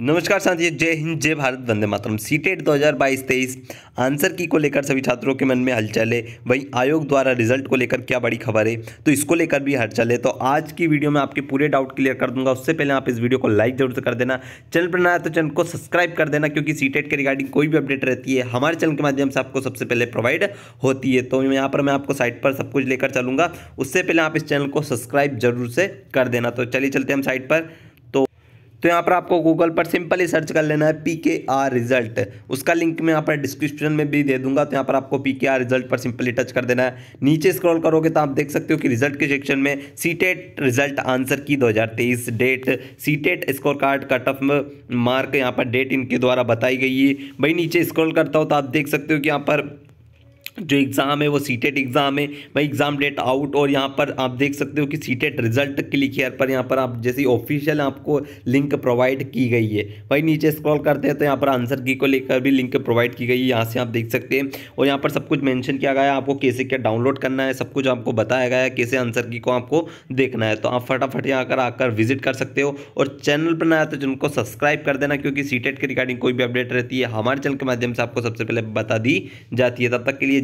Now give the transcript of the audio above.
नमस्कार साथियों जय हिंद जय भारत वंदे मातरम सी टेट e दो आंसर की को लेकर सभी छात्रों के मन में हलचल है वहीं आयोग द्वारा रिजल्ट को लेकर क्या बड़ी खबर है तो इसको लेकर भी हलचल है तो आज की वीडियो में आपके पूरे डाउट क्लियर कर दूंगा उससे पहले आप इस वीडियो को लाइक जरूर कर देना चैनल पर नया तो चैनल को सब्सक्राइब कर देना क्योंकि सी टेट e के रिगार्डिंग कोई भी अपडेट रहती है हमारे चैनल के माध्यम से आपको सबसे पहले प्रोवाइड होती है तो यहाँ पर मैं आपको साइट पर सब कुछ लेकर चलूँगा उससे पहले आप इस चैनल को सब्सक्राइब जरूर से कर देना तो चलिए चलते हम साइट पर तो यहाँ पर आपको गूगल पर सिंपल ही सर्च कर लेना है पी के आर रिजल्ट उसका लिंक मैं यहाँ पर डिस्क्रिप्शन में भी दे दूंगा तो यहाँ पर आपको पी के आर रिजल्ट पर सिंपली टच कर देना है नीचे स्क्रॉल करोगे तो आप देख सकते हो कि रिजल्ट के सेक्शन में सी टेट रिजल्ट आंसर की दो हज़ार तेईस date C TET score card cut off mark यहाँ पर डेट इनके द्वारा बताई गई है भाई नीचे स्क्रॉल करता हो तो आप देख सकते हो कि यहाँ पर जो एग्ज़ाम है वो सीटेट एग्ज़ाम है भाई एग्ज़ाम डेट आउट और यहाँ पर आप देख सकते हो कि सीटेट रिजल्ट क्लिक हेयर पर यहाँ पर आप जैसी ऑफिशियल आपको लिंक प्रोवाइड की गई है भाई नीचे स्क्रॉल करते हैं तो यहाँ पर आंसर की को लेकर भी लिंक प्रोवाइड की गई है यहाँ से आप देख सकते हैं और यहाँ पर सब कुछ मैंशन किया गया है आपको कैसे क्या डाउनलोड करना है सब कुछ आपको बताया गया है कैसे आंसर की को आपको देखना है तो आप फटाफट यहाँ कर आकर विजिट कर सकते हो और तो चैनल पर ना तो जिनको सब्सक्राइब कर देना क्योंकि सीटेट के रिगार्डिंग कोई भी अपडेट रहती है हमारे चैनल के माध्यम से आपको सबसे पहले बता दी जाती है तब तक के लिए